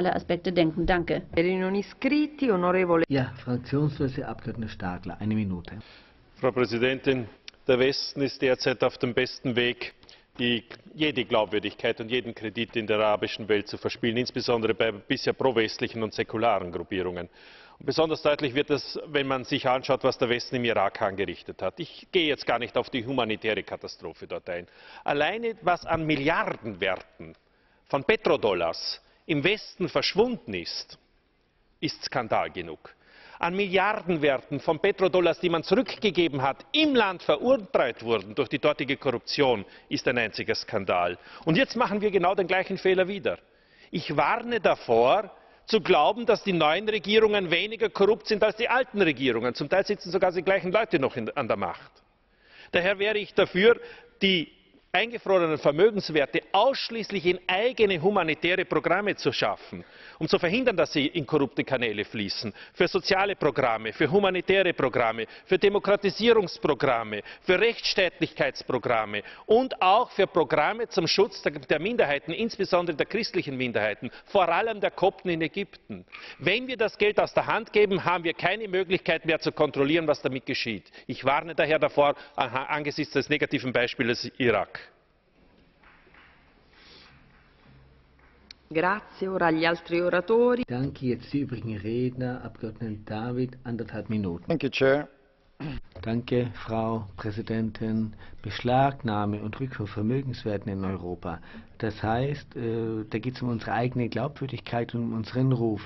alle Aspekte denken. Danke. Ja, fraktionslose Abgeordnete Stadler, eine Minute. Frau Präsidentin, der Westen ist derzeit auf dem besten Weg, die, jede Glaubwürdigkeit und jeden Kredit in der arabischen Welt zu verspielen, insbesondere bei bisher prowestlichen und säkularen Gruppierungen. besonders deutlich wird es, wenn man sich anschaut, was der Westen im Irak angerichtet hat. Ich gehe jetzt gar nicht auf die humanitäre Katastrophe dort ein. Alleine was an Milliardenwerten von Petrodollars im Westen verschwunden ist, ist Skandal genug. An Milliardenwerten von Petrodollars, die man zurückgegeben hat, im Land verurteilt wurden durch die dortige Korruption, ist ein einziger Skandal. Und jetzt machen wir genau den gleichen Fehler wieder. Ich warne davor, zu glauben, dass die neuen Regierungen weniger korrupt sind als die alten Regierungen. Zum Teil sitzen sogar die gleichen Leute noch in, an der Macht. Daher wäre ich dafür, die eingefrorenen Vermögenswerte ausschließlich in eigene humanitäre Programme zu schaffen, um zu verhindern, dass sie in korrupte Kanäle fließen, für soziale Programme, für humanitäre Programme, für Demokratisierungsprogramme, für Rechtsstaatlichkeitsprogramme und auch für Programme zum Schutz der Minderheiten, insbesondere der christlichen Minderheiten, vor allem der Kopten in Ägypten. Wenn wir das Geld aus der Hand geben, haben wir keine Möglichkeit mehr zu kontrollieren, was damit geschieht. Ich warne daher davor angesichts des negativen Beispiels Irak. Grazie ora agli altri oratori. Danke jetzt die übrigen Redner, Abgeordneten David, anderthalb Minuten. Danke, Chair. Danke, Frau Präsidentin. Beschlagnahme und Rückführ Vermögenswerten in Europa. Das heißt, äh, da geht es um unsere eigene Glaubwürdigkeit und um unseren Ruf.